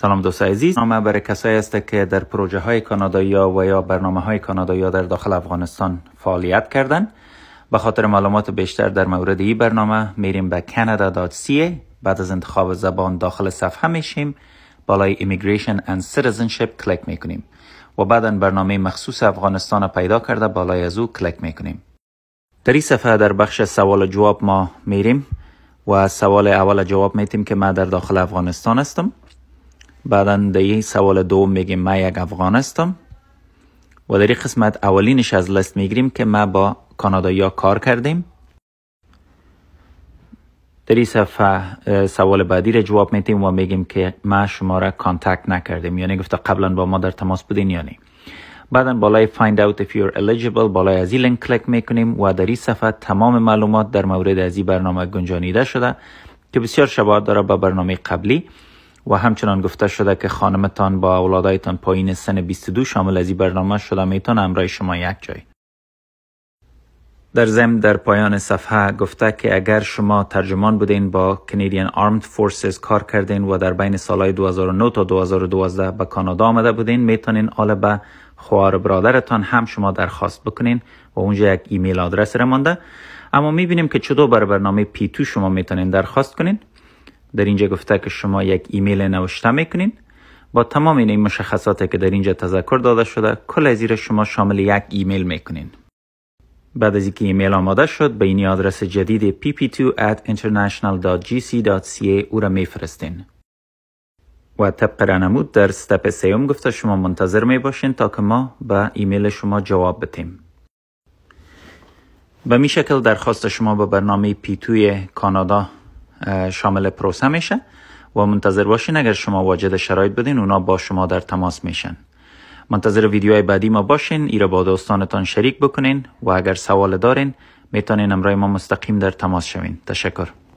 سلام دوستان عزیز نامه برای کسایی است که در پروژه های کانادایی و یا برنامه های کانادایی در داخل افغانستان فعالیت کردن به خاطر معلومات بیشتر در مورد این برنامه میریم به canada.ca بعد از انتخاب زبان داخل صفحه میشیم بالای Immigration and Citizenship کلیک میکنیم و بعدا برنامه مخصوص افغانستان پیدا کرده بالای از او کلیک میکنیم در این صفحه در بخش سوال جواب ما میریم و سوال اول جواب میتیم که من در داخل افغانستان هستم بعدا در سوال دوم میگیم من یک افغان هستم و در این قسمت اولینش از لست میگیریم که ما با کانادایی کار کردیم در این صفحه سوال بعدی را جواب میتیم و میگیم که ما شما را کانتکت نکردیم یعنی گفته قبلا با ما در تماس بودین یا نه بعدا بالای find out if you're eligible بالای از این لینک میکنیم و در این صفحه تمام معلومات در مورد از برنامه گنجانیده شده که بسیار شباهت داره به برنامه قبلی و همچنان گفته شده که خانمتان با اولادایتان پایین سن 22 شامل از این برنامه شده میتان امرای شما یک جای در ضمن در پایان صفحه گفته که اگر شما ترجمان بودین با Canadian Armed Forces کار کردین و در بین سالهای 2009 تا 2012 به کانادا آمده بودین میتونین آل به خوار برادرتان هم شما درخواست بکنین و اونجا یک ایمیل آدرس را مانده اما میبینیم که چطور بر برنامه پی تو شما میتونین درخواست کنین در اینجا گفته که شما یک ایمیل نوشته میکنین با تمام این, مشخصاتی که در اینجا تذکر داده شده کل از شما شامل یک ایمیل میکنین بعد از اینکه ایمیل آماده شد به این آدرس جدید pp2@international.gc.ca او را میفرستین و طبق رنمود در ستپ سیوم گفته شما منتظر می باشین تا که ما به ایمیل شما جواب بتیم به می شکل درخواست شما به برنامه پیتوی کانادا شامل پروسه میشه و منتظر باشین اگر شما واجد شرایط بدین اونا با شما در تماس میشن منتظر ویدیوهای بعدی ما باشین ای را با دوستانتان شریک بکنین و اگر سوال دارین میتونین امرای ما مستقیم در تماس شوین تشکر